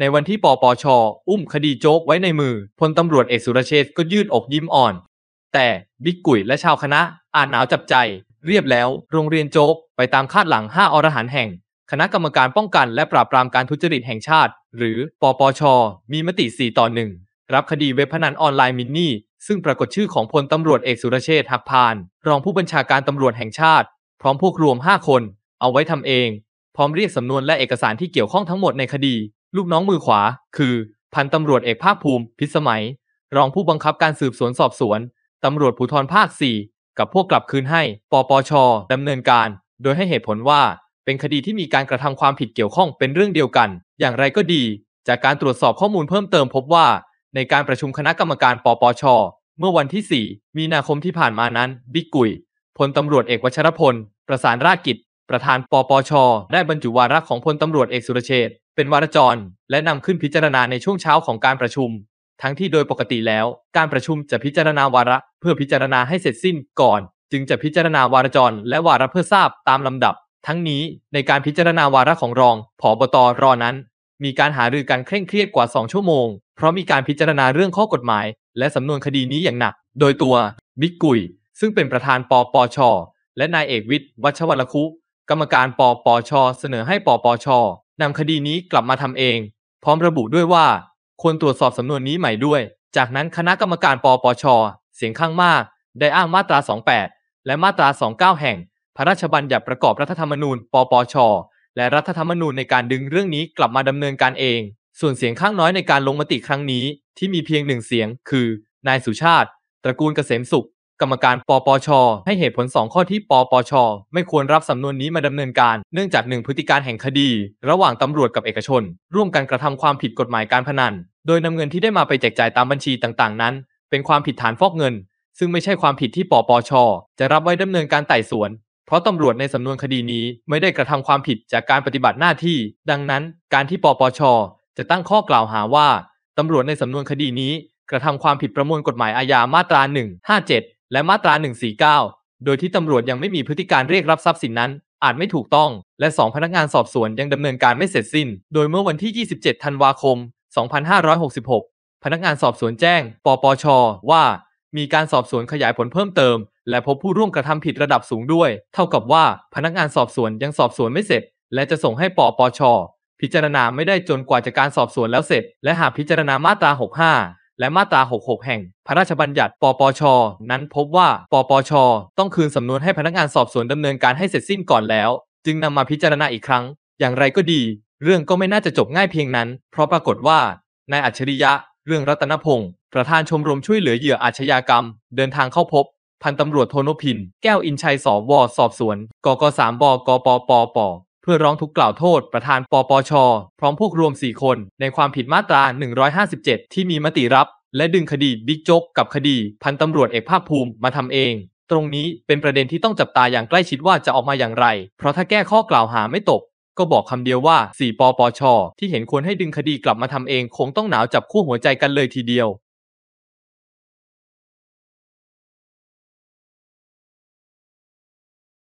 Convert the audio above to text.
ในวันที่ปปช อุ้มคดีโจ๊กไว้ในมือพลตำรวจเอกสุรเชษก็ยืดอกยิ้มอ่อน แต่บิ๊กกุ๋ย และชาวคณะอ่านหนาวจับใจ เรียบแล้ว โรงเรียนโจ๊ก ไปตามคาดหลัง 5อรหันแห่ง คณะกรรมการป้องกันและปราบปรามการทุจริตแห่งชาติ หรือ ปปช มีมติ 4 ต่อ 1 รับคดีเว็บพนันออนไลน์มินนี่ซึ่งปรากฏชื่อของพลตำรวจเอกสุรเชษหักพาน รองผู้บัญชาการตำรวจแห่งชาติ พร้อมพวกรวม 5 คน เอาไว้ทำเอง พร้อมเรียกสำนวนและเอกสารที่เกี่ยวข้องทั้งหมดในคดีลูกน้องมือขวาคือพันตำรวจเอกภาคภูมิพิสมัย รองผู้บังคับการสืบสวนสอบสวนตำรวจภูธรภาค 4 กับพวกกลับคืนให้ ปปชดำเนินการ โดยให้เหตุผลว่าเป็นคดีที่มีการกระทาความผิดเกี่ยวข้องเป็นเรื่องเดียวกัน อย่างไรก็ดี จากการตรวจสอบข้อมูลเพิ่มเติมพบว่า ในการประชุมคณะกรรมการปปชเมื่อวันที่ 4 มีนาคมที่ผ่านมานั้นบิ๊กกุยพลตำรวจเอกวชรพล ประสานราชกิจประธานปปชได้บรรจุวาระของพลตำรวจเอกสุรเชษเป็นวาระจร และนำขึ้นพิจารณาในช่วงเช้าของการประชุม ทั้งที่โดยปกติแล้ว การประชุมจะพิจารณาวาระเพื่อพิจารณาให้เสร็จสิ้นก่อน จึงจะพิจารณาวาระจรและวาระเพื่อทราบตามลำดับ ทั้งนี้ในการพิจารณาวาระของรองผอบตรอนั้น มีการหารือกันเคร่งเครียดกว่า2ชั่วโมง เพราะมีการพิจารณาเรื่องข้อกฎหมาย และสำนวนคดีนี้อย่างหนัก โดยตัวบิ๊กกุยซึ่งเป็นประธานปปช และนายเอกวิทย์วัชวรคุ กรรมการปปช เสนอให้ปปชนำคดีนี้กลับมาทำเอง พร้อมระบุด้วยว่าควรตรวจสอบสำนวนนี้ใหม่ด้วย จากนั้นคณะกรรมการปปช เสียงข้างมาก ได้อ้างมาตรา 28 และมาตรา 29 แห่ง พระราชบัญญัติประกอบรัฐธรรมนูญปปช และรัฐธรรมนูญในการดึงเรื่องนี้กลับมาดำเนินการเอง ส่วนเสียงข้างน้อยในการลงมติครั้งนี้ ที่มีเพียงหนึ่งเสียงคือนายสุชาติ ตระกูลเกษมสุขกรรมการปปช ให้เหตุผล 2 ข้อที่ปปช ไม่ควรรับสำนวนนี้มาดำเนินการ เนื่องจาก 1 พฤติการแห่งคดี ระหว่างตำรวจกับเอกชน ร่วมกันกระทำความผิดกฎหมายการพนันโดยนำเงินที่ได้มาไปแจกจ่ายตามบัญชีต่าง ๆนั้น เป็นความผิดฐานฟอกเงิน ซึ่งไม่ใช่ความผิดที่ปปช จะรับไว้ดำเนินการไต่สวน เพราะตำรวจในสำนวนคดีนี้ไม่ได้กระทำความผิดจากการปฏิบัติหน้าที่ ดังนั้นการที่ปปช จะตั้งข้อกล่าวหาว่าตำรวจในสำนวนคดีนี้ กระทำความผิดประมวลกฎหมายอาญามาตรา 157และมาตรา 149 โดยที่ตำรวจยังไม่มีพฤติการเรียกรับทรัพย์สินนั้น อาจไม่ถูกต้อง และ 2 พนักงานสอบสวนยังดำเนินการไม่เสร็จสิ้น โดยเมื่อวันที่ 27ธันวาคม 2566 พนักงานสอบสวนแจ้งปปช ว่ามีการสอบสวนขยายผลเพิ่มเติม และพบผู้ร่วมกระทำผิดระดับสูงด้วย เท่ากับว่า พนักงานสอบสวนยังสอบสวนไม่เสร็จ และจะส่งให้ปปช พิจารณาไม่ได้จนกว่าจะการสอบสวนแล้วเสร็จ และหากพิจารณามาตรา65และมาตรา66 แห่ง พระราชบัญญัติปปช นั้นพบว่า ปปช ต้องคืนสำนวนให้พนักงานสอบสวนดำเนินการให้เสร็จสิ้นก่อนแล้ว จึงนำมาพิจารณาอีกครั้ง อย่างไรก็ดี เรื่องก็ไม่น่าจะจบง่ายเพียงนั้น เพราะปรากฏว่านายอัจฉริยะ เรื่องรัตนพงศ์ประธานชมรมช่วยเหลือเหยื่ออาชญากรรม เดินทางเข้าพบ พันตำรวจโทนพินแก้วอินชัยสวสอบสวน กกสามบกปปปพื่อร้องทุกข์กล่าวโทษประธานปปช พร้อมพวกรวม 4 คนในความผิดมาตรา 157 ที่มีมติรับ และดึงคดีบิ๊กโจ๊กกับคดีพันตำรวจเอกภาคภูมิมาทำเอง ตรงนี้เป็นประเด็นที่ต้องจับตาอย่างใกล้ชิดว่าจะออกมาอย่างไร เพราะถ้าแก้ข้อกล่าวหาไม่ตกก็บอกคำเดียวว่า 4 ปปช ที่เห็นควรให้ดึงคดีกลับมาทำเอง คงต้องหนาวจับคู่หัวใจกันเลยทีเดียว